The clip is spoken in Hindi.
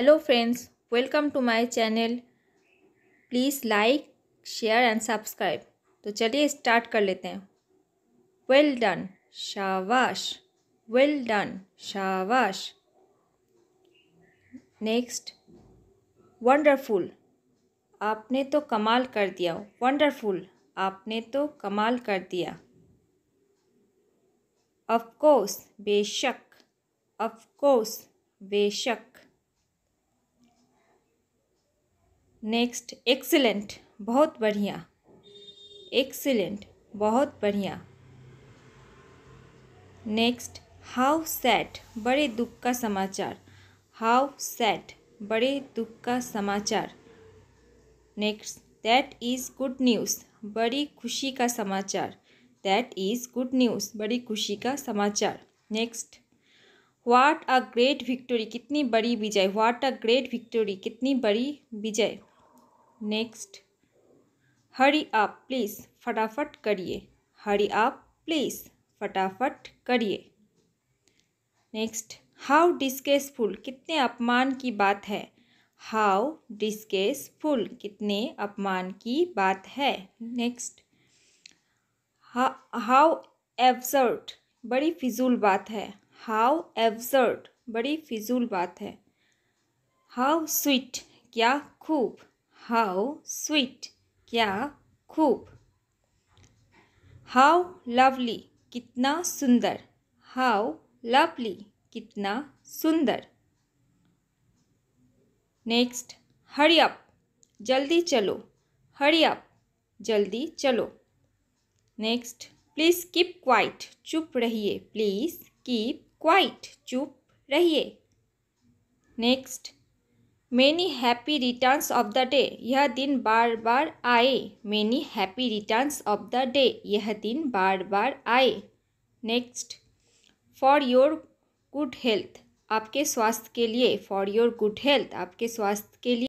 hello friends welcome to my channel please like share and subscribe तो चलिए स्टार्ट कर लेते हैं वेल डन शाबाश वेल डन शाबाश नेक्स्ट वंडरफुल आपने तो कमाल कर दिया वंडरफुल आपने तो कमाल कर दिया ऑफ कोर्स बेशक ऑफ कोर्स बेशक नेक्स्ट एक्सीलेंट बहुत बढ़िया एक्सीलेंट बहुत बढ़िया नेक्स्ट हाउ सैट बड़े दुख का समाचार हाउ सैट बड़े दुख का समाचार next that is good news बड़ी खुशी का समाचार दैट इज़ गुड न्यूज़ बड़ी खुशी का समाचार next what a great victory कितनी बड़ी विजय व्हाट अ ग्रेट विक्टोरी कितनी बड़ी विजय नेक्स्ट हरी आप प्लीज़ फटाफट करिए हरी आप प्लीज़ फटाफट करिए नेक्स्ट हाउ डिस्केसफुल कितने अपमान की बात है हाउ डिस्केसफुल कितने अपमान की बात है नेक्स्ट हाउ एब्सर्ड बड़ी फिजूल बात है हाउ एब्सर्ड बड़ी फिजूल बात है हाउ स्वीट क्या खूब हाउ स्वीट क्या खूब हाउ लवली कितना सुंदर हाउ लवली कितना सुंदर नेक्स्ट हरी अप जल्दी चलो हरी अप जल्दी चलो नेक्स्ट प्लीज़ कीप क्वाइट चुप रहिए प्लीज़ कीप क्वाइट चुप रहिए next many happy returns of the day यह दिन बार बार आए many happy returns of the day यह दिन बार बार आए next for your good health आपके स्वास्थ्य के लिए फॉर योर गुड हेल्थ आपके स्वास्थ्य के लिए